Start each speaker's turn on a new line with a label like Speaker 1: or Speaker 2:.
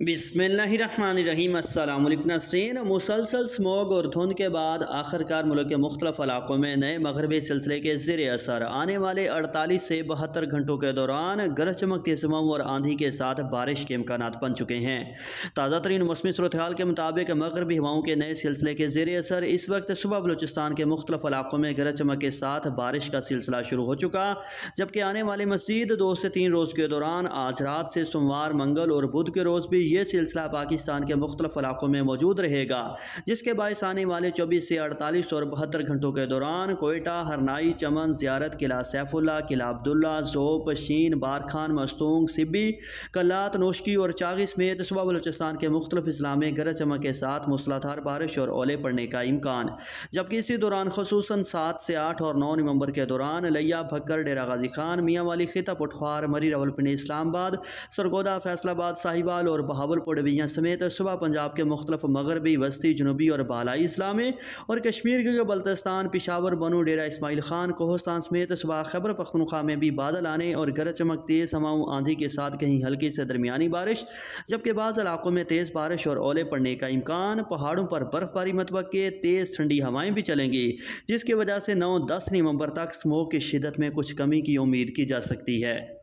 Speaker 1: बिसमीम मुसलसल स्मोग और धुंध के बाद आखिरकार मुल्क के मुख्तलिफ इलाकों में नए मगरबी सिलसिले के जेर असर आने वाले अड़तालीस से बहत्तर घंटों के दौरान गरज चमक तेजम और आंधी के साथ बारिश के इम्कान बन चुके हैं ताज़ा तरीन मौसमी सूरत के मुताबिक मगरबी हवाओं के नए सिलसिले के जेर असर इस वक्त सुबह बलोचिस्तान के मुख्तलिफ इलाकों में गरज चमक के साथ बारिश का सिलसिला शुरू हो चुका जबकि आने वाले मजीद दो से तीन रोज़ के दौरान आज रात से सोमवार मंगल और बुध के रोज़ भी ये सिलसिला पाकिस्तान के मुख्तलिफ इलाकों में मौजूद रहेगा जिसके बायस आने वाले चौबीस से अड़तालीस और बहत्तर घंटों के दौरान कोयटा हरनाई चमन जियारत किला सैफुल्ला किला अब्दुल्ला जोप शीन बारखान मस्तूंग सिब्बी कलात नोशकी और चागी समेत सुबह बलोचिस्तान के मुख्तलिफ इस्लाम में गरज चमक के साथ मूसलाधार बारिश और ओले पड़ने का इम्कान जबकि इसी दौरान खसूस सात से आठ और नौ नवंबर के दौरान लैया भक्कर डेरा गाजी खान मियाँ वाली खिता पुटवार मरी रवलपिंडी इस्लामाबाद सरगोदा फैसलाबाद साहिबाल और बहावलपुर डिवीजन समेत सुबह पंजाब के मुख्तफ मगरबी वस्ती जनूबी और बालाई इस्लाम में और कश्मीर के बल्तस्तान पिशावर बनू डेरा इसमाइल खान कोहस्तान समेत सुबह खैबर पखनखा में भी बादल आने और गरज चमक तेज़ हवाओं आंधी के साथ कहीं हल्की से दरमियानी बारिश जबकि बाज़ इलाकों में तेज़ बारिश और ओले पड़ने का इम्कान पहाड़ों पर बर्फबारी मतव तेज़ ठंडी हवाएँ भी चलेंगी जिसकी वजह से नौ दस नवंबर तक स्मोक की शिदत में कुछ कमी की उम्मीद की जा सकती है